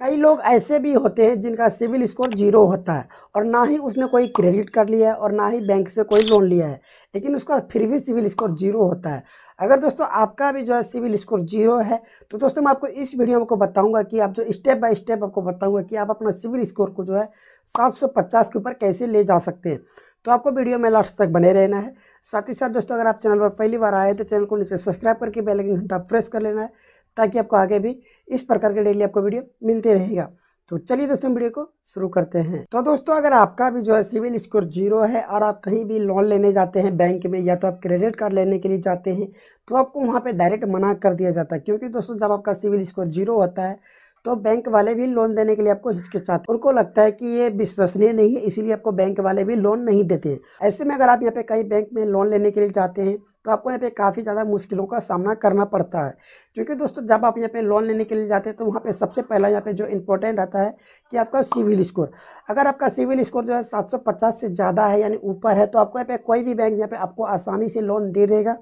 कई लोग ऐसे भी होते हैं जिनका सिविल स्कोर जीरो होता है और ना ही उसने कोई क्रेडिट कर लिया है और ना ही बैंक से कोई लोन लिया है लेकिन उसका फिर भी सिविल स्कोर जीरो होता है अगर दोस्तों आपका भी जो है सिविल स्कोर जीरो है तो दोस्तों मैं आपको इस वीडियो में आपको बताऊंगा कि आप जो स्टेप बाय स्टेप आपको बताऊँगा कि आप अपना सिविल स्कोर को जो है सात के ऊपर कैसे ले जा सकते हैं तो आपको वीडियो में लास्ट तक बने रहना है साथ ही साथ दोस्तों अगर आप चैनल पर पहली बार आए तो चैनल को नीचे सब्सक्राइब करके बेल आइकन घंटा प्रेस कर लेना है ताकि आपको आगे भी इस प्रकार के डेली आपको वीडियो मिलते रहेगा तो चलिए दोस्तों वीडियो को शुरू करते हैं तो दोस्तों अगर आपका भी जो है सिविल स्कोर जीरो है और आप कहीं भी लोन लेने जाते हैं बैंक में या तो आप क्रेडिट कार्ड लेने के लिए जाते हैं तो आपको वहाँ पे डायरेक्ट मना कर दिया जाता है क्योंकि दोस्तों जब आपका सिविल स्कोर जीरो होता है तो बैंक वाले भी लोन देने के लिए आपको हिचकिचाते उनको लगता है कि ये विश्वसनीय नहीं है इसीलिए आपको बैंक वाले भी लोन नहीं देते हैं ऐसे में अगर आप यहाँ पे कहीं बैंक में लोन लेने के लिए जाते हैं तो आपको यहाँ पे काफ़ी ज़्यादा मुश्किलों का सामना करना पड़ता है क्योंकि दोस्तों जब आप यहाँ पे लोन लेने के लिए जाते हैं तो वहाँ पे सबसे पहला यहाँ पे जो इंपॉर्टेंट रहता है कि आपका सिविल स्कोर अगर आपका सिविल स्कोर जो है 750 से ज़्यादा है यानी ऊपर है तो आपको यहाँ पे कोई भी बैंक यहाँ पे आपको आसानी से लोन दे देगा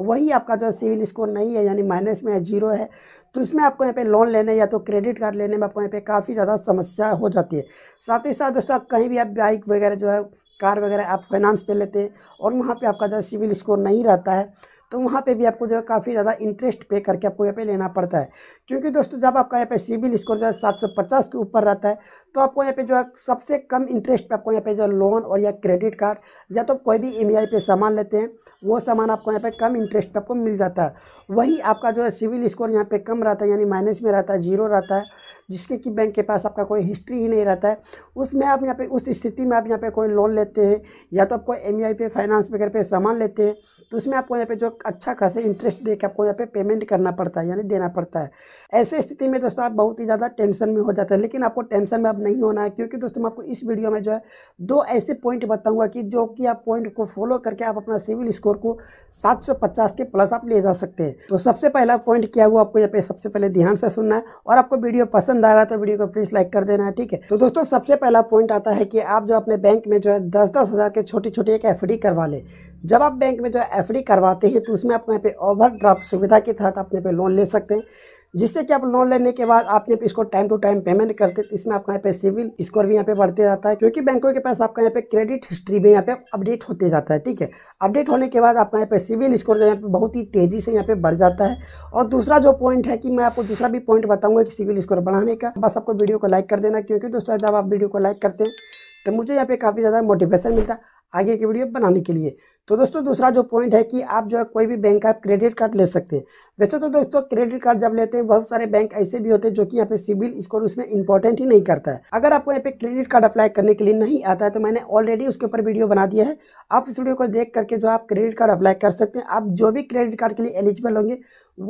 वही आपका जो सिविल स्कोर नहीं है यानी माइनस में है जीरो है तो इसमें आपको यहाँ पर लोन लेने या तो क्रेडिट क्रेडिट कार्ड लेने में आपको यहाँ पे काफ़ी ज़्यादा समस्या हो जाती है साथ ही साथ दोस्तों कहीं भी आप बाइक वगैरह जो है कार वगैरह आप फाइनेंस पे लेते हैं और वहाँ पे आपका जो सिविल स्कोर नहीं रहता है तो वहाँ पे भी आपको जो है काफ़ी ज़्यादा इंटरेस्ट पे करके आपको यहाँ पे लेना पड़ता है क्योंकि दोस्तों जब आपका यहाँ पे सिविल स्कोर जो है सात सौ पचास के ऊपर रहता है तो आपको यहाँ पे जो है सबसे कम इंटरेस्ट पे आपको यहाँ पे जो लोन और या क्रेडिट कार्ड या तो कोई भी ई e पे सामान लेते हैं वो सामान आपको यहाँ पर कम इंटरेस्ट पर आपको मिल जाता है वही आपका जो है सिविल स्कोर यहाँ पर कम रहता है यानी माइनस में रहता है जीरो रहता है जिसके कि बैंक के पास आपका कोई हिस्ट्री ही नहीं रहता है उसमें आप यहाँ पे उस स्थिति में आप यहाँ पे कोई लोन लेते हैं या तो आपको एम e पे फाइनेंस वगैरह पे सामान लेते हैं तो उसमें आपको यहाँ पे जो अच्छा खासा इंटरेस्ट दे के आपको यहाँ पे पेमेंट करना पड़ता है यानी देना पड़ता है ऐसे स्थिति में दोस्तों आप बहुत ही ज़्यादा टेंशन में हो जाता है लेकिन आपको टेंशन में आप नहीं होना है क्योंकि दोस्तों मैं आपको इस वीडियो में जो है दो ऐसे पॉइंट बताऊँगा कि जो कि आप पॉइंट को फॉलो करके आप अपना सिविल स्कोर को सात के प्लस आप ले जा सकते हैं तो सबसे पहला पॉइंट क्या हुआ आपको यहाँ पे सबसे पहले ध्यान से सुनना है और आपको वीडियो पसंद पसंद आ रहा तो वीडियो को प्लीज लाइक कर देना ठीक है तो दोस्तों सबसे पहला पॉइंट आता है कि आप जो अपने बैंक में जो है दस दस हज़ार के छोटी छोटी एक एफ करवा लें जब आप बैंक में जो एफ करवाते हैं तो उसमें आप अपने पे ओवर सुविधा के तहत अपने पे लोन ले सकते हैं जिससे कि आप लोन लेने के बाद आपने इसको टाइम टू टाइम पेमेंट करते इसमें आपका यहाँ पे सिविल स्कोर भी यहाँ पे बढ़ते जाता है क्योंकि बैंकों के पास आपका यहाँ पे क्रेडिट हिस्ट्री भी यहाँ पे अपडेट होते जाता है ठीक है अपडेट होने के बाद आपका यहाँ पे सिविल स्कोर जो यहाँ पे बहुत ही तेज़ी से यहाँ पे बढ़ जाता है और दूसरा जो पॉइंट है कि मैं आपको दूसरा भी पॉइंट बताऊँगा कि सिविल स्कोर बढ़ाने का बस आपको वीडियो को लाइक कर देना क्योंकि दोस्तों जब आप वीडियो को लाइक करते हैं तो मुझे यहाँ पे काफ़ी ज़्यादा मोटिवेशन मिलता है आगे की वीडियो बनाने के लिए तो दोस्तों दूसरा जो पॉइंट है कि आप जो है कोई भी बैंक का आप क्रेडिट कार्ड ले सकते हैं वैसे तो दोस्तों क्रेडिट कार्ड जब लेते हैं बहुत सारे बैंक ऐसे भी होते हैं जो कि यहाँ पे सिविल स्कोर उसमें इंपॉर्टेंट ही नहीं करता है अगर आपको यहाँ पे क्रेडिट कार्ड अप्लाई करने के लिए नहीं आता है तो मैंने ऑलरेडी उसके ऊपर वीडियो बना दिया है आप इस वीडियो को देख करके जो आप क्रेडिट कार्ड अप्लाई कर सकते हैं आप जो भी क्रेडिट कार्ड के लिए एलिजिबल होंगे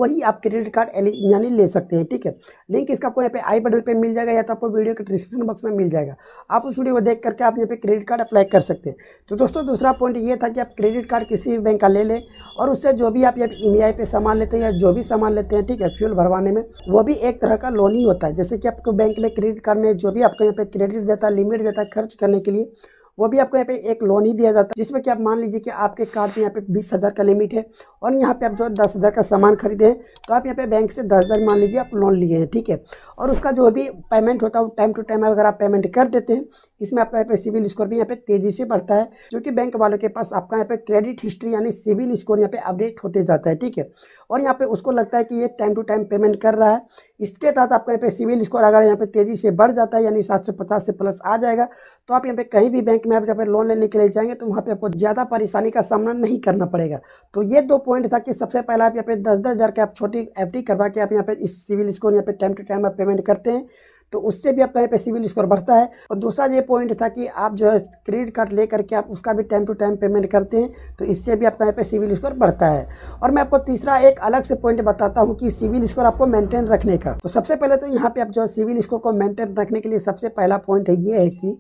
वही आप क्रेडिट कार्ड यानी ले सकते हैं ठीक है लिंक इसका आपको यहाँ पे आई बटन पर मिल जाएगा या तो आपको वीडियो के डिस्क्रिप्शन बॉक्स में मिल जाएगा आप उस वीडियो को देख करके आप यहाँ पे क्रेडिट कार्ड अप्लाई कर सकते हैं तो दोस्तों दूसरा पॉइंट ये था कि आप क्रेडिट कार्ड किसी भी बैंक का ले लें और उससे जो भी आप ये ई e पे सामान लेते हैं या जो भी सामान लेते हैं ठीक है फ्यूल भरवाने में वो भी एक तरह का लोन ही होता है जैसे कि आपको बैंक में क्रेडिट कार्ड में जो भी आपको यहाँ पे क्रेडिट देता है लिमिट देता है खर्च करने के लिए वो भी आपको यहाँ पे एक लोन ही दिया जाता है जिसमें कि आप मान लीजिए कि आपके कार्ड में यहाँ पे बीस हज़ार का लिमिट है और यहाँ पे आप जो दस हज़ार का सामान खरीदे हैं तो आप यहाँ पे बैंक से दस हज़ार मान लीजिए आप लोन लिए हैं ठीक है और उसका जो भी पेमेंट होता है टाइम टू टाइम अगर आप पेमेंट कर देते हैं इसमें आपका यहाँ पे सिविल स्कोर भी यहाँ पे तेज़ी से बढ़ता है जो कि बैंक वालों के पास आपका यहाँ पे क्रेडिट हिस्ट्री यानी सिविल स्कोर यहाँ पे अपडेट होते जाता है ठीक है और यहाँ पे उसको लगता है कि ये टाइम टू टाइम पेमेंट कर रहा है इसके तहत आपका यहाँ पे सिविल स्कोर अगर यहाँ पे तेज़ी से बढ़ जाता है यानी सात से प्लस आ जाएगा तो आप यहाँ पे कहीं भी बैंक में आप जहाँ पर लोन लेने के लिए जाएंगे तो वहाँ पे आपको ज़्यादा परेशानी का सामना नहीं करना पड़ेगा तो ये दो पॉइंट था कि सबसे पहला आप यहाँ पे दस दस हज़ार के आप छोटी एफ करवा के आप यहाँ पे इस सिविल स्कोर यहाँ पे टाइम टू टाइम आप पेमेंट करते हैं तो उससे भी आपका यहाँ पे सिविल स्कोर बढ़ता है और दूसरा ये पॉइंट था कि आप जो है क्रेडिट कार्ड ले करके आप उसका भी टाइम टू टाइम पेमेंट करते हैं तो इससे भी आपका यहाँ पे सिविल स्कोर बढ़ता है और मैं आपको तीसरा एक अलग से पॉइंट बताता हूँ कि सिविल स्कोर आपको मेंटेन रखने का तो सबसे पहले तो यहाँ पे आप जो है सिविल स्कोर को मेंटेन रखने के लिए सबसे पहला पॉइंट है ये है कि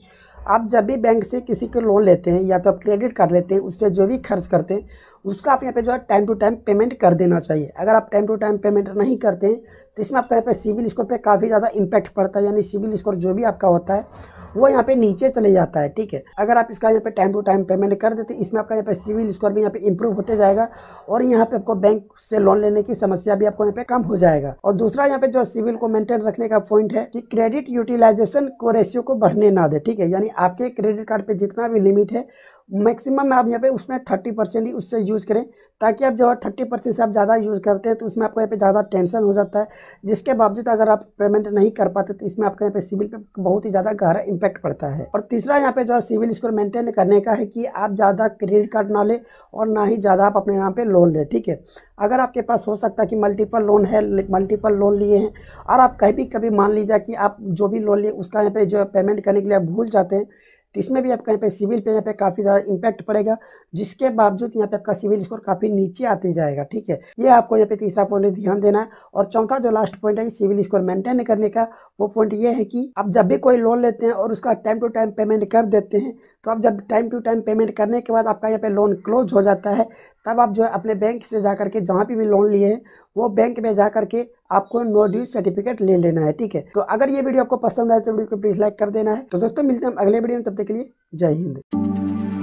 आप जब भी बैंक से किसी को लोन लेते हैं या तो आप क्रेडिट कार्ड लेते हैं उससे जो भी खर्च करते हैं उसका आप यहाँ पे जो है टाइम टू टाइम पेमेंट कर देना चाहिए अगर आप टाइम टू टाइम पेमेंट नहीं करते हैं तो इसमें आपका यहाँ पे सिविल स्कोर पे काफ़ी ज़्यादा इंपैक्ट पड़ता है यानी सिविल स्कोर जो भी आपका होता है वो यहाँ पे नीचे चले जाता है ठीक है अगर आप इसका यहाँ पे टाइम टू टाइम पेमेंट कर देते हैं इसमें आपका यहाँ पे सिविल स्कोर भी यहाँ पे इंप्रूव होते जाएगा और यहाँ पे आपको बैंक से लोन लेने की समस्या भी आपको यहाँ पे कम हो जाएगा और दूसरा यहाँ पे जो सिविल को मेंटेन रखने का पॉइंट है कि क्रेडिट यूटिलाइजेशन को रेशियो को बढ़ने ना दे ठीक है यानी यानी आपके क्रेडिट कार्ड पे जितना भी लिमिट है मैक्सिमम आप यहाँ पे उसमें थर्टी परसेंट ही उससे यूज़ करें ताकि आप जो है थर्टी परसेंट से आप ज़्यादा यूज़ करते हैं तो उसमें आपको यहाँ पे ज़्यादा टेंशन हो जाता है जिसके बावजूद अगर आप पेमेंट नहीं कर पाते तो इसमें आपका यहाँ पे सिविल पे बहुत ही ज़्यादा गहरा इम्पैक्ट पड़ता है और तीसरा यहाँ पे जो है सिविल स्कोर मेंटेन करने का है कि आप ज़्यादा क्रेडिट कार्ड ना लें और ना ही ज़्यादा आप अपने नाम पर लोन लें ठीक है अगर आपके पास हो सकता है कि मल्टीपल लोन है मल्टीपल लोन लिए हैं और आप कहीं भी कभी मान लीजिए कि आप जो भी लोन लिए उसका यहाँ पे जो पेमेंट करने के लिए आप भूल जाते हैं तो इसमें भी आपका यहाँ पे सिविल पे यहाँ पे काफ़ी ज़्यादा इम्पैक्ट पड़ेगा जिसके बावजूद यहाँ पे आपका सिविल स्कोर काफ़ी नीचे आते जाएगा ठीक है ये आपको यहाँ पे तीसरा पॉइंट ध्यान देना है और चौथा जो लास्ट पॉइंट है सिविल स्कोर मेंटेन करने का वो पॉइंट ये है कि आप जब भी कोई लोन लेते हैं और उसका टाइम टू टाइम पेमेंट कर देते हैं तो आप जब टाइम टू टाइम पेमेंट करने के बाद आपका यहाँ पे लोन क्लोज हो जाता है तब आप जो है अपने बैंक से जा करके जहाँ पे भी लोन लिए हैं वो बैंक में जा करके आपको नो ड्यू सर्टिफिकेट ले लेना है ठीक है तो अगर ये वीडियो आपको पसंद आए तो वीडियो को प्लीज़ लाइक कर देना है तो दोस्तों मिलते हैं हम अगले वीडियो में तब तक के लिए जय हिंद